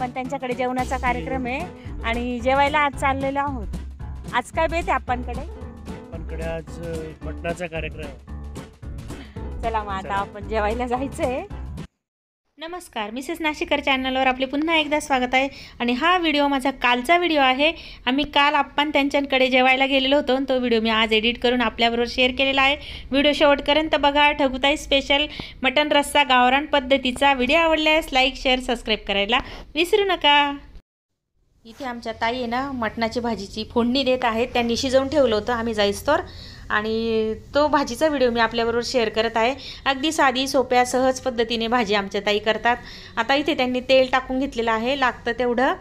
पण त्यांच्याकडे जेवणाचा कार्यक्रम आहे आणि जेवायला आज चाललेलो आहोत आज काय बेत आहे आपणकडे आपणकडे आज मटणाचा कार्यक्रम चला मग आता आपण जेवायला जायचंय नमस्कार मिसेस नाशिकर चॅनलवर आपले पुन्हा एकदा स्वागत आहे आणि हा व्हिडिओ माझा कालचा व्हिडिओ आहे आम्ही काल आपण त्यांच्याकडे जेवायला गेलेलो होतो तो व्हिडिओ मी आज एडिट करून आपल्याबरोबर शेअर केलेला आहे व्हिडिओ शेवटपर्यंत बघा ठगुताई स्पेशल मटन रस्सा गावरान पद्धतीचा व्हिडिओ आवडल्यास लाईक शेअर सबस्क्राईब करायला विसरू नका इथे आमच्या ताई ना मटणाची भाजीची फोडणी देत आहेत त्यांनी शिजवून ठेवलं होतं आम्ही जाईस्तोर आणि तो भाजीचा व्हिडिओ मी आपल्याबरोबर शेअर करत आहे अगदी साधी सोप्या सहज पद्धतीने भाजी आमच्या ताई करतात आता इथे त्यांनी तेल टाकून घेतलेलं आहे लागतं तेवढं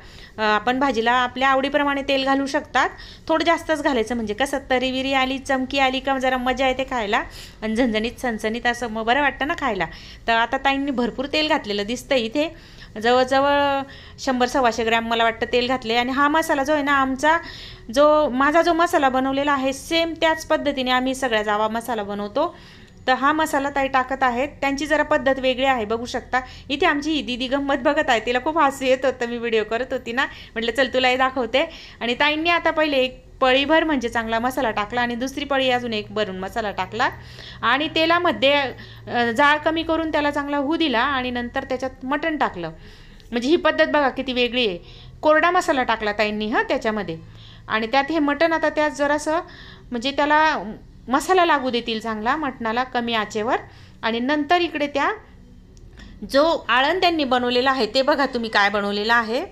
आपण भाजीला आपल्या आवडीप्रमाणे तेल घालू शकतात थोडं जास्तच घालायचं म्हणजे कसं तरी विरी आली चमकी आली का जरा मजा येते खायला आणि झणझणीत सणसणीत असं मग बरं वाटतं ना खायला तर आता ताईंनी भरपूर तेल घातलेलं दिसतं इथे जवळजवळ शंभर सव्वाशे ग्रॅम मला वाटतं तेल घातले आणि हा मसाला जो आहे ना आमचा जो माझा जो मसाला बनवलेला आहे सेम त्याच पद्धतीने पद्धतीने आम्ही सगळ्या जावा मसाला बनवतो तर हा मसाला ताई टाकत आहेत त्यांची जरा पद्धत वेगळी आहे बघू शकता इथे आमची ही दिदी गंमत बघत आहे तिला खूप हसू येत होतं मी व्हिडिओ करत होती ना म्हटलं चल तुलाही दाखवते आणि ताईंनी आता पहिले एक पळीभर म्हणजे चांगला मसाला टाकला आणि दुसरी पळी अजून एक भरून मसाला टाकला आणि तेलामध्ये जाळ कमी करून त्याला चांगला होऊ दिला आणि नंतर त्याच्यात मटण टाकलं म्हणजे ही पद्धत बघा किती वेगळी आहे कोरडा मसाला टाकला ताईंनी हं त्याच्यामध्ये आणि त्यात हे मटण आता त्यात जरासं म्हणजे त्याला मसाला लागू देतील चांगला मटणाला कमी आचेवर आणि नंतर इकडे त्या जो आळण त्यांनी बनवलेला आहे ते बघा तुम्ही काय बनवलेलं आहे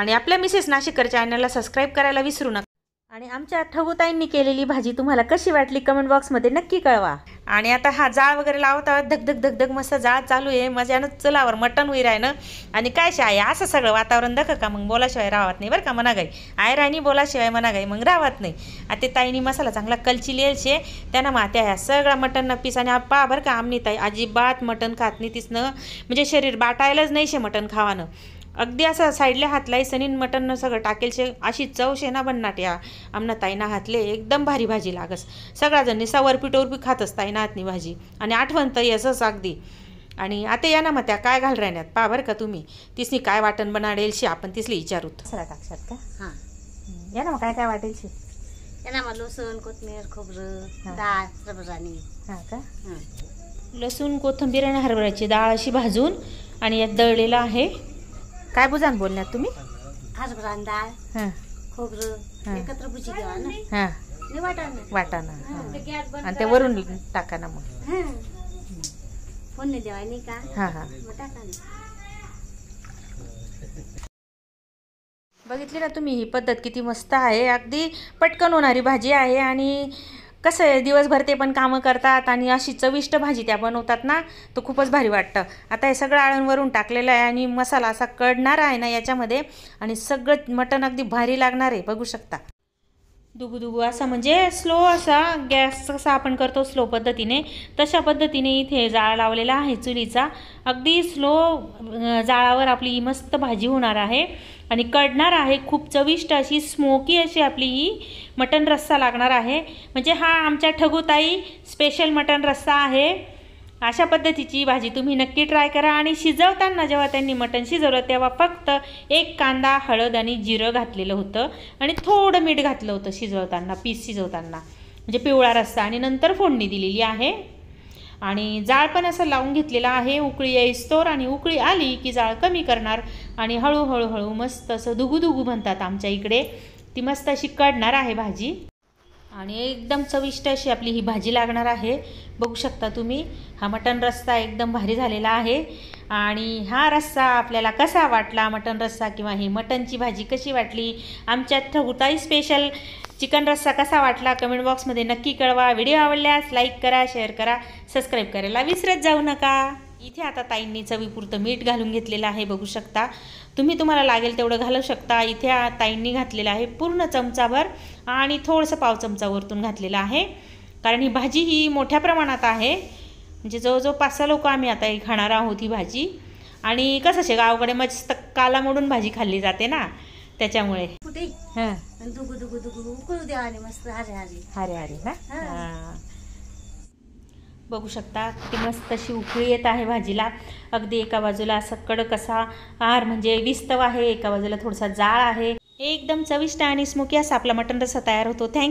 आणि आपल्या मिसेस नाशिककर चॅनलला सबस्क्राईब करायला विसरू नका आणि आमच्या ठगुताईंनी केलेली भाजी तुम्हाला कशी वाटली कमेंट बॉक्समध्ये नक्की कळवा आणि आता हा जाळ वगैरे लावता धग धग धग धग मस्त जाळ चालू आहे मजानं चलावर मटण होई राहणं आणि काय शाय असं सगळं वातावरण दखं का मग बोलाशिवाय राहत नाही बरं का मनागाई आय राणी बोलाशिवाय मनागाई मग राहत नाही आता ताईनी मसाला चांगला कलची शे त्यानं मात्या ह्या सगळा मटण पीस आणि पा बरं का आमनी ताई अजिबात मटण खात नाही तिसनं म्हणजे शरीर बाटायलाच नाही शे मटण खावानं अगदी असं साईडला हातलाही सनीन मटन सगळं टाकेल शे अशी चव शेना या आमना ताईना हातले एकदम भारी भाजी लागस सगळाजण सावरपीट वरपी खातस ताईना हातनी भाजी आणि आठवण तर येसच अगदी आणि आता या ना मग त्या काय घाल राहण्यात पा बरं का तुम्ही तिसनी काय वाटण बनाडेलशी आपण तिसली विचारूत सगळ्या काक्षात का हां या ना मग काय काय वाटेल शे या ना मग लसूण कोथमीर खोबरं डाळ रबराणी हां का लसूण कोथिंबीर आणि हरभऱ्याची डाळ अशी भाजून आणि यात दळलेलं आहे काय बुजान बोलण्यात तुम्ही डाळ एकत्र आणि ते वरून टाका ना मग बघितली ना तुम्ही ही पद्धत किती मस्त आहे अगदी पटकन होणारी भाजी आहे आणि कसं आहे दिवसभर ते पण कामं करतात आणि अशी चविष्ट भाजी त्या बनवतात ना तो खूपच भारी वाटतं आता हे सगळं आळणवरून टाकलेलं आहे आणि मसाला असा कडणारा आहे ना याच्यामध्ये आणि सगळं मटण अगदी भारी लागणार आहे बघू शकता दुबुदुबू असा म्हणजे स्लो असा गॅस कसा आपण करतो स्लो पद्धतीने तशा पद्धतीने इथे जाळ लावलेला आहे चुलीचा अगदी स्लो जाळावर आपली ही मस्त भाजी होणार आहे आणि कडणार आहे खूप चविष्ट अशी स्मोकी अशी आपली ही मटन रस्सा लागणार आहे म्हणजे हा आमच्या ठगुताई स्पेशल मटन रस्सा आहे अशा पद्धतीची भाजी तुम्ही नक्की ट्राय करा आणि शिजवताना जेव्हा त्यांनी मटण शिजवलं तेव्हा फक्त एक कांदा हळद आणि जिरं घातलेलं होतं आणि थोडं मीठ घातलं होतं शिजवताना पीस शिजवताना म्हणजे पिवळा रस्सा आणि नंतर फोडणी दिलेली आहे आणि जाळ पण असं लावून घेतलेलं आहे उकळी येईस्तोर आणि उकळी आली की जाळ कमी करणार आणि हळूहळू हळू मस्त असं दुगुदुगू म्हणतात आमच्या इकडे ती मस्त अशी काढणार आहे भाजी आणि एकदम चविष्ट अशी आपली ही भाजी लागणार आहे बघू शकता तुम्ही हा मटन रस्सा एकदम भारी झालेला आहे आणि हा रस्सा आपल्याला कसा वाटला मटन रस्सा किंवा ही मटनची भाजी कशी वाटली आमच्या ठगुताई स्पेशल चिकन रस्सा कसा वाटला कमेंट बॉक्समध्ये नक्की कळवा व्हिडिओ आवडल्यास लाईक करा शेअर करा सबस्क्राईब करायला विसरत जाऊ नका इथे आता ताईंनी चवीपुरतं मीठ घालून घेतलेलं आहे बघू शकता तुम्ही तुम्हाला लागेल तेवढं घालू शकता इथे ताईंनी घातलेलं आहे पूर्ण चमचाभर आणि थोडंसं पाव चमचावरतून घातलेलं आहे कारण ही भाजी ही मोठ्या प्रमाणात आहे म्हणजे जवळजवळ पाच सहा लोक आम्ही आता खाणार आहोत ही भाजी आणि कसं आहे गावाकडे मस्त काला मोडून भाजी खाल्ली जाते ना त्याच्यामुळे हरे हरे ना बघू शकता ती मस्त अशी उकळी येत आहे भाजीला अगदी एका बाजूला असा कडक असा आर म्हणजे विस्तव आहे एका बाजूला थोडासा जाळ आहे एकदम चविष्ट आणि स्मोकी असा आपला मटन रसा तयार होतो थँक्यू